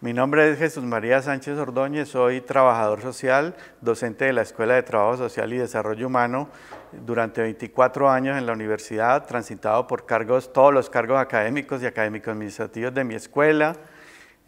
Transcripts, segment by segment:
Mi nombre es Jesús María Sánchez Ordóñez, soy trabajador social, docente de la Escuela de Trabajo Social y Desarrollo Humano durante 24 años en la universidad, transitado por cargos, todos los cargos académicos y académicos administrativos de mi escuela,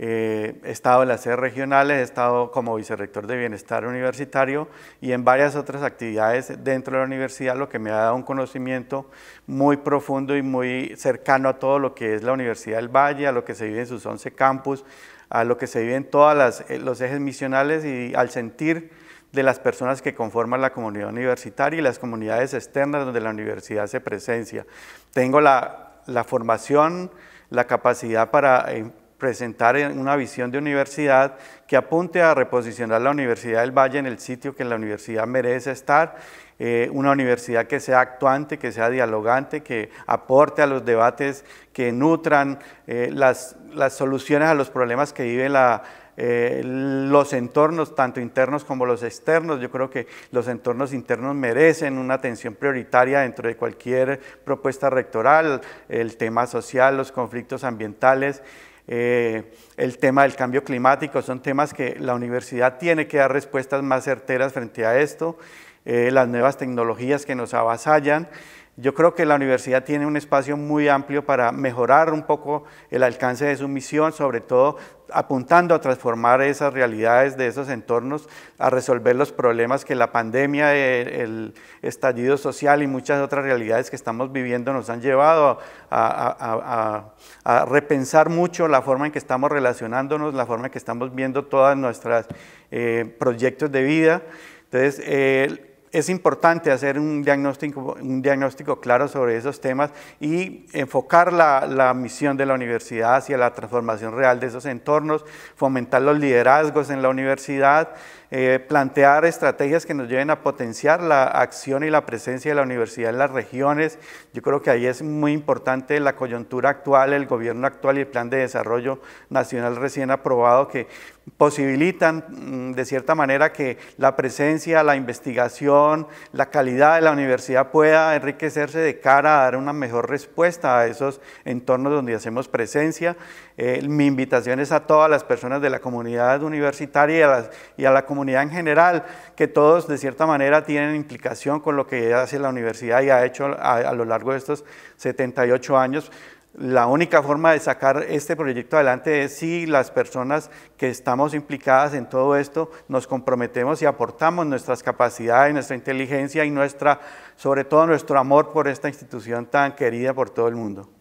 he estado en las sedes regionales, he estado como vicerrector de bienestar universitario y en varias otras actividades dentro de la universidad, lo que me ha dado un conocimiento muy profundo y muy cercano a todo lo que es la Universidad del Valle, a lo que se vive en sus 11 campus, a lo que se vive en todos eh, los ejes misionales y al sentir de las personas que conforman la comunidad universitaria y las comunidades externas donde la universidad se presencia. Tengo la, la formación, la capacidad para eh, presentar una visión de universidad que apunte a reposicionar la Universidad del Valle en el sitio que la universidad merece estar, eh, una universidad que sea actuante, que sea dialogante, que aporte a los debates, que nutran eh, las, soluciones a los problemas que vive la, eh, los entornos, tanto internos como los externos. Yo creo que los entornos internos merecen una atención prioritaria dentro de cualquier propuesta rectoral, el tema social, los conflictos ambientales. Eh, el tema del cambio climático, son temas que la universidad tiene que dar respuestas más certeras frente a esto. Eh, las nuevas tecnologías que nos avasallan. Yo creo que la universidad tiene un espacio muy amplio para mejorar un poco el alcance de su misión, sobre todo apuntando a transformar esas realidades de esos entornos, a resolver los problemas que la pandemia, el, estallido social y muchas otras realidades que estamos viviendo nos han llevado a, repensar mucho la forma en que estamos relacionándonos, la forma en que estamos viendo todas nuestras eh, proyectos de vida. Entonces, eh, es importante hacer un diagnóstico, claro sobre esos temas y enfocar la, misión de la universidad hacia la transformación real de esos entornos, fomentar los liderazgos en la universidad, eh, plantear estrategias que nos lleven a potenciar la acción y la presencia de la universidad en las regiones. Yo creo que ahí es muy importante la coyuntura actual, el gobierno actual y el plan de desarrollo nacional recién aprobado que posibilitan mm, de cierta manera que la presencia, la investigación, la calidad de la universidad pueda enriquecerse de cara a dar una mejor respuesta a esos entornos donde hacemos presencia. Eh, mi invitación es a todas las personas de la comunidad universitaria y a, la comunidad en general, que todos de cierta manera tienen implicación con lo que hace la universidad y ha hecho a lo largo de estos 78 años la única forma de sacar este proyecto adelante es si las personas que estamos implicadas en todo esto nos comprometemos y aportamos nuestras capacidades, nuestra inteligencia y nuestra, sobre todo nuestro amor por esta institución tan querida por todo el mundo.